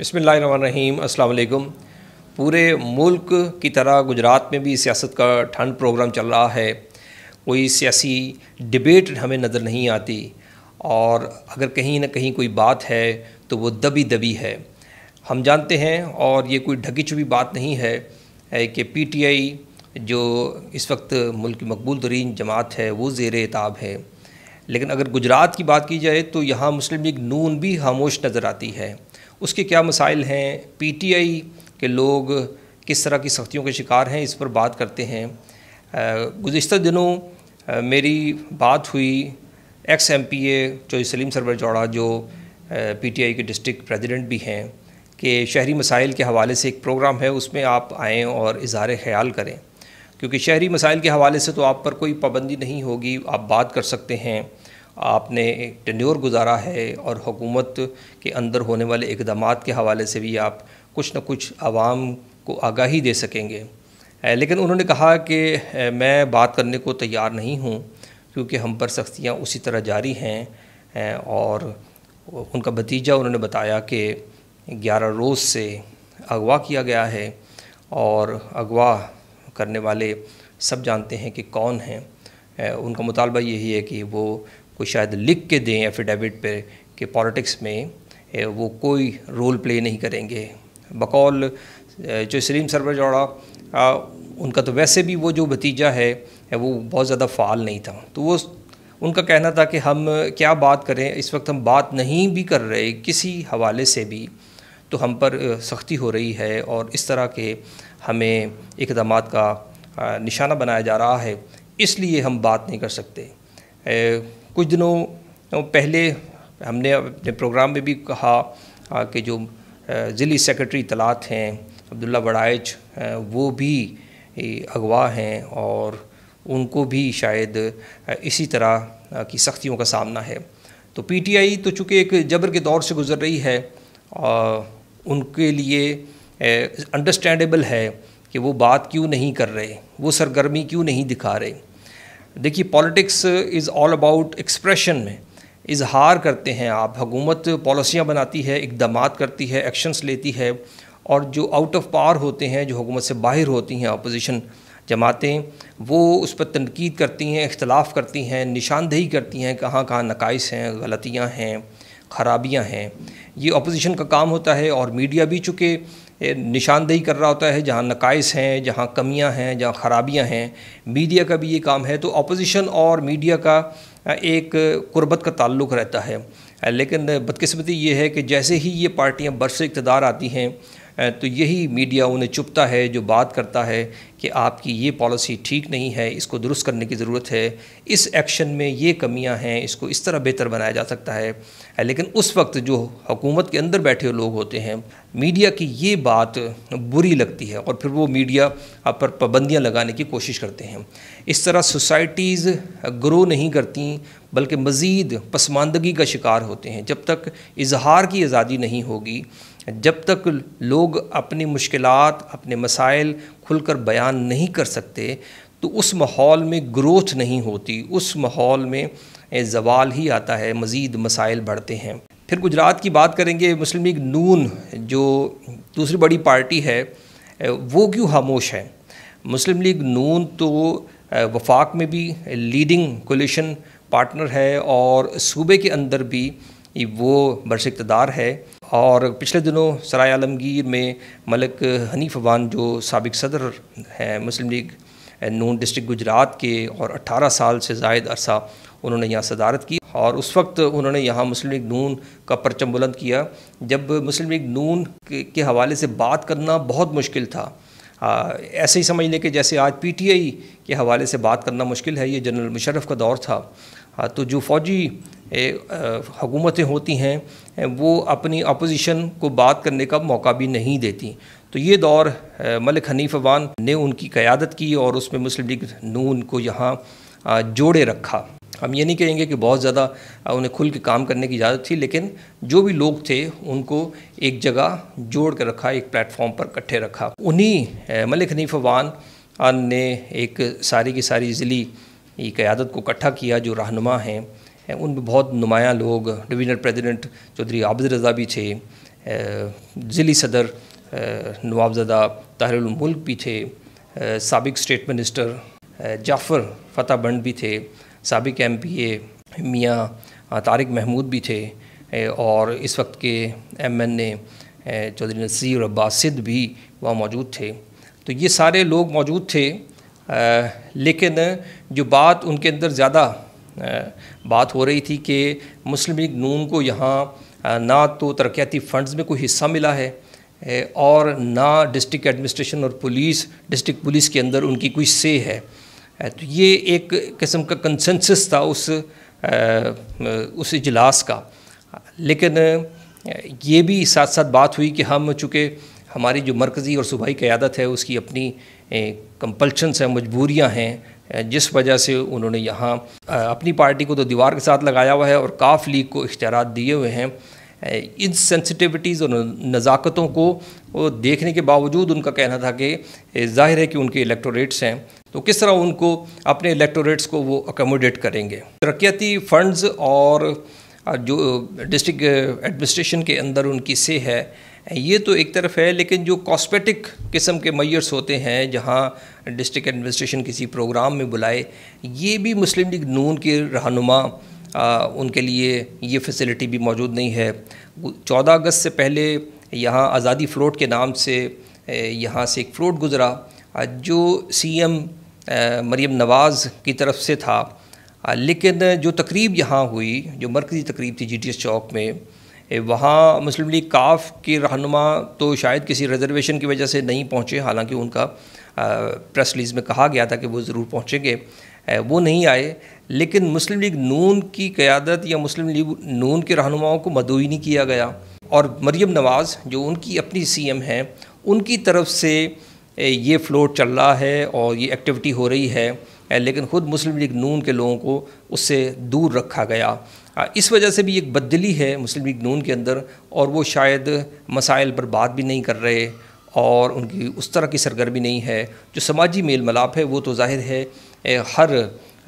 बसमीम अल्लाम पूरे मुल्क की तरह गुजरात में भी सियासत का ठंड प्रोग्राम चल रहा है कोई सियासी डिबेट हमें नज़र नहीं आती और अगर कहीं ना कहीं कोई बात है तो वो दबी दबी है हम जानते हैं और ये कोई ढकी छुपी बात नहीं है, पी कि पीटीआई जो इस वक्त मुल्क की मकबूल तरीन जमात है वो जेर एताब है लेकिन अगर गुजरात की बात की जाए तो यहाँ मुस्लिम लीग नून भी खामोश नज़र आती है उसके क्या मसाइल हैं पीटीआई के लोग किस तरह की सख्तियों के शिकार हैं इस पर बात करते हैं गुज्त दिनों मेरी बात हुई एक्स एम पी ए जो सलीम सरवर जौड़ा जो पी टी आई के डिस्ट्रिक्ट प्रेजिडेंट भी हैं कि शहरी मसाइल के हवाले से एक प्रोग्राम है उसमें आप आएँ और इजहार ख्याल करें क्योंकि शहरी मसाइल के हवाले से तो आप पर कोई पाबंदी नहीं होगी आप बात कर सकते हैं आपने एक टन्योर गुजारा है और हुकूमत के अंदर होने वाले इकदाम के हवाले से भी आप कुछ ना कुछ आवाम को आगाही दे सकेंगे लेकिन उन्होंने कहा कि मैं बात करने को तैयार नहीं हूँ क्योंकि हम पर सख्तियाँ उसी तरह जारी हैं और उनका भतीजा उन्होंने बताया कि ग्यारह रोज़ से अगवा किया गया है और अगवा करने वाले सब जानते हैं कि कौन हैं उनका मुतालबा यही है कि वो को शायद लिख के दें एफिडेविट पे कि पॉलिटिक्स में वो कोई रोल प्ले नहीं करेंगे बकौल जो सलीम सरवर जौड़ा उनका तो वैसे भी वो जो भतीजा है वो बहुत ज़्यादा फाल नहीं था तो वो उनका कहना था कि हम क्या बात करें इस वक्त हम बात नहीं भी कर रहे किसी हवाले से भी तो हम पर सख्ती हो रही है और इस तरह के हमें इकदाम का निशाना बनाया जा रहा है इसलिए हम बात नहीं कर सकते कुछ दिनों पहले हमने अपने प्रोग्राम में भी कहा कि जो ज़िली सेक्रेटरी तलात हैं अब्दुल्ला बड़ाइज वो भी अगवा हैं और उनको भी शायद इसी तरह की सख्तियों का सामना है तो पीटीआई तो चूँकि एक जबर के दौर से गुज़र रही है उनके लिए अंडरस्टैंडेबल है कि वो बात क्यों नहीं कर रहे वो सरगर्मी क्यों नहीं दिखा रहे देखिए politics is all about expression में इजहार करते हैं आप हुकूमत पॉलिसियाँ बनाती है इकदाम करती है एक्शंस लेती है और जो आउट ऑफ पावर होते हैं जो हुकूमत से बाहर होती हैं अपोजिशन जमातें वो उस पर तनकीद करती हैं इख्तलाफ करती हैं निशानदेही करती हैं कहाँ कहाँ नकाइस हैं गलतियाँ हैं खराबियाँ हैं ये अपोजिशन का काम होता है और मीडिया भी चूँकि निशानदेही कर रहा होता है जहाँ नकाइस हैं जहाँ कमियाँ हैं जहाँ खराबियाँ हैं मीडिया का भी ये काम है तो अपोजिशन और मीडिया का एक कुर्बत का ताल्लुक़ रहता है लेकिन बदकस्मती ये है कि जैसे ही ये पार्टियाँ बरस इकतदार आती हैं तो यही मीडिया उन्हें चुपता है जो बात करता है कि आपकी ये पॉलिसी ठीक नहीं है इसको दुरुस्त करने की ज़रूरत है इस एक्शन में ये कमियां हैं इसको इस तरह बेहतर बनाया जा सकता है लेकिन उस वक्त जो हुकूमत के अंदर बैठे हुए लोग होते हैं मीडिया की ये बात बुरी लगती है और फिर वो मीडिया पर पाबंदियाँ लगाने की कोशिश करते हैं इस तरह सोसाइटीज़ ग्रो नहीं करती बल्कि मज़ीद पसमानदगी का शिकार होते हैं जब तक इजहार की आज़ादी नहीं होगी जब तक लोग अपनी मुश्किल अपने मसाइल खुलकर बयान नहीं कर सकते तो उस माहौल में ग्रोथ नहीं होती उस माहौल में जवाल ही आता है मज़ीद मसाइल बढ़ते हैं फिर गुजरात की बात करेंगे मुस्लिम लीग नून जो दूसरी बड़ी पार्टी है वो क्यों खामोश है मुस्लिम लीग नून तो वफाक में भी लीडिंग कोलिशन पार्टनर है और सूबे के अंदर भी वो बरसदार है और पिछले दिनों सराय आलमगीर में मलक हनीफ अवान जो सबक सदर हैं मुस्लिम लीग नून डिस्ट्रिक्ट गुजरात के और 18 साल से जायद अरसा उन्होंने यहाँ सदारत की और उस वक्त उन्होंने यहाँ मुस्लिम लीग नून का परचम बुलंद किया जब मुस्लिम लीग नून के हवाले से बात करना बहुत मुश्किल था आ, ऐसे ही समझ लें कि जैसे आज पीटीआई के हवाले से बात करना मुश्किल है ये जनरल मुशरफ का दौर था हाँ तो जो फौजी हुकूमतें होती हैं वो अपनी अपोजिशन को बात करने का मौका भी नहीं देती तो ये दौर मलिक हनीफ अवान ने उनकी क़्यादत की और उसमें मुस्लिम लीग नून को यहाँ जोड़े रखा हम ये नहीं कहेंगे कि बहुत ज़्यादा उन्हें खुल के काम करने की इजाज़त थी लेकिन जो भी लोग थे उनको एक जगह जोड़ कर रखा एक प्लेटफॉर्म पर इकट्ठे रखा उन्हीं मलिक हनीफ अवान ने एक सारी की सारी ज़िली ये क़्यादत को इकट्ठा किया जो रहनुमा हैं उन बहुत नुमाया लोग डिवीज़नल प्रेसिडेंट चौधरी आबद रज़ा भी थे ज़िली सदर नवाबजदा ताहरुलमुल्क भी थे सबक स्टेट मिनिस्टर जाफ़र फतेह बंड भी थे सबक एम पी ए मियाँ तारिक महमूद भी थे और इस वक्त के M N A Chaudhry Naseer अब्बासिद भी वहाँ मौजूद थे तो ये सारे लोग मौजूद थे लेकिन जो बात उनके अंदर ज़्यादा बात हो रही थी कि मुस्लिम लीग नून को यहाँ ना तो तरक्याती फ़ंड्स में कोई हिस्सा मिला है और ना डिस्ट्रिक्ट एडमिनिस्ट्रेशन और पुलिस डिस्ट्रिक्ट पुलिस के अंदर उनकी कोई से है तो ये एक किस्म का कंसेंसस था उस उस इजलास का लेकिन ये भी साथ साथ बात हुई कि हम चूँकि हमारी जो मरकज़ी और सूबाई क़्यादत है उसकी अपनी कंपल्शनस हैं मजबूरियाँ हैं जिस वजह से उन्होंने यहाँ अपनी पार्टी को तो दीवार के साथ लगाया हुआ है और काफ लीग को इख्तियार दिए हुए हैं इन सेंसिटिविटीज़ और नज़ाकतों को देखने के बावजूद उनका कहना था कि जाहिर है कि उनके इलेक्टोरेट्स हैं तो किस तरह उनको अपने इलेक्टोरेट्स को वो अकोमोडेट करेंगे तरक्याती फ़ंड्स और जो डिस्ट्रिक्ट एडमिनिस्ट्रेशन के अंदर उनकी से है ये तो एक तरफ है लेकिन जो कॉस्मेटिक किस्म के मैयर्स होते हैं जहाँ डिस्ट्रिक्ट एडमिनिस्ट्रेशन किसी प्रोग्राम में बुलाए ये भी मुस्लिम लीग नून के रहनुमा उनके लिए ये फैसिलिटी भी मौजूद नहीं है चौदह अगस्त से पहले यहाँ आज़ादी फ्लोट के नाम से यहाँ से एक फ्लोट गुज़रा जो सीएम मरीम नवाज़ की तरफ से था लेकिन जो तकरीब यहाँ हुई जो मरकज़ी तकरीब थी जीटीएस चौक में वहाँ मुस्लिम लीग काफ के रहनुमा तो शायद किसी रिजर्वेशन की वजह से नहीं पहुँचे हालांकि उनका प्रेस रिलीज़ में कहा गया था कि वो ज़रूर पहुँचेंगे वो नहीं आए लेकिन मुस्लिम लीग नून की क़्यादत या मुस्लिम लीग नून के रहनुमाओं को मदोई नहीं किया गया और मरीम नवाज़ जो उनकी अपनी सी एम हैं उनकी तरफ से ये फ्लोट चल रहा है और ये एक्टिविटी हो रही है लेकिन ख़ुद मुस्लिम लीग नून के लोगों को उससे दूर रखा गया इस वजह से भी एक बदली है मुस्लिम लीग नून के अंदर और वो शायद मसाइल पर बात भी नहीं कर रहे और उनकी उस तरह की सरगर्मी नहीं है जो समाजी मेल मलाप है वो तो जाहिर है हर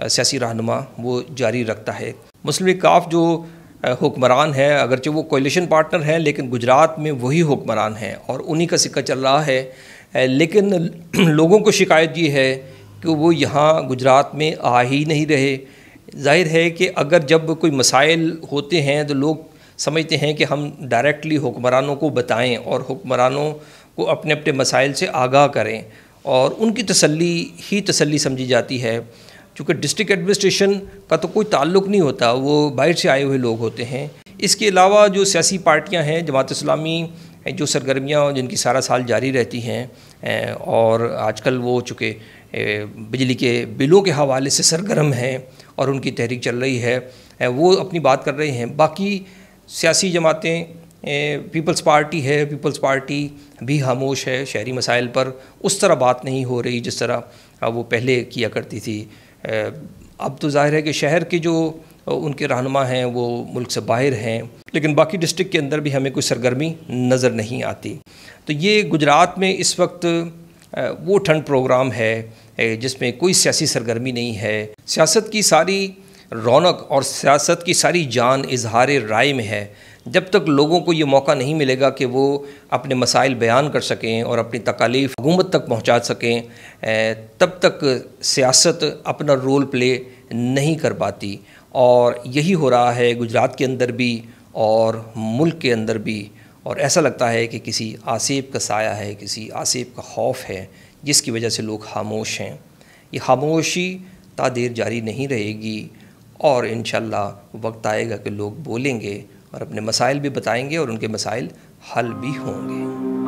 सियासी रहनुमा वो जारी रखता है मुस्लिम लीग काफ जो हुक्मरान है अगरचे वो कोलिशन पार्टनर हैं लेकिन गुजरात में वही हुक्मरान हैं और उन्हीं का सिक्का चल रहा है लेकिन लोगों को शिकायत ये है कि वो यहाँ गुजरात में आ ही नहीं रहे जाहिर है कि अगर जब कोई मसाइल होते हैं तो लोग समझते हैं कि हम डायरेक्टली हुक्मरानों को बताएं और हुक्मरानों को अपने अपने मसाइल से आगाह करें और उनकी तसल्ली ही तसल्ली समझी जाती है चूँकि डिस्ट्रिक्ट एडमिनिस्ट्रेशन का तो कोई ताल्लुक नहीं होता वो बाहर से आए हुए लोग होते हैं इसके अलावा जो सियासी पार्टियां हैं जमात इस्लामी जो सरगर्मियाँ जिनकी सारा साल जारी रहती हैं और आजकल वो चूँकि बिजली के बिलों के हवाले से सरगर्म हैं और उनकी तहरीक चल रही है वो अपनी बात कर रहे हैं बाकी सियासी जमातें पीपल्स पार्टी है पीपल्स पार्टी भी खामोश है शहरी मसाइल पर उस तरह बात नहीं हो रही जिस तरह वो पहले किया करती थी अब तो जाहिर है कि शहर के जो उनके रहनमा हैं वो मुल्क से बाहर हैं लेकिन बाकी डिस्ट्रिक्ट के अंदर भी हमें कोई सरगर्मी नज़र नहीं आती तो ये गुजरात में इस वक्त वो ठंड प्रोग्राम है जिसमें कोई सियासी सरगर्मी नहीं है सियासत की सारी रौनक और सियासत की सारी जान इजहार राय में है जब तक लोगों को ये मौका नहीं मिलेगा कि वो अपने मसाइल बयान कर सकें और अपनी तकालीफ हुकूमत तक पहुंचा सकें तब तक सियासत अपना रोल प्ले नहीं कर पाती और यही हो रहा है गुजरात के अंदर भी और मुल्क के अंदर भी और ऐसा लगता है कि किसी आसेब का साया है किसी आसेब का खौफ है जिसकी वजह से लोग खामोश हैं ये खामोशी तादेर जारी नहीं रहेगी और इन वक्त आएगा कि लोग बोलेंगे और अपने मसाइल भी बताएंगे और उनके मसाइल हल भी होंगे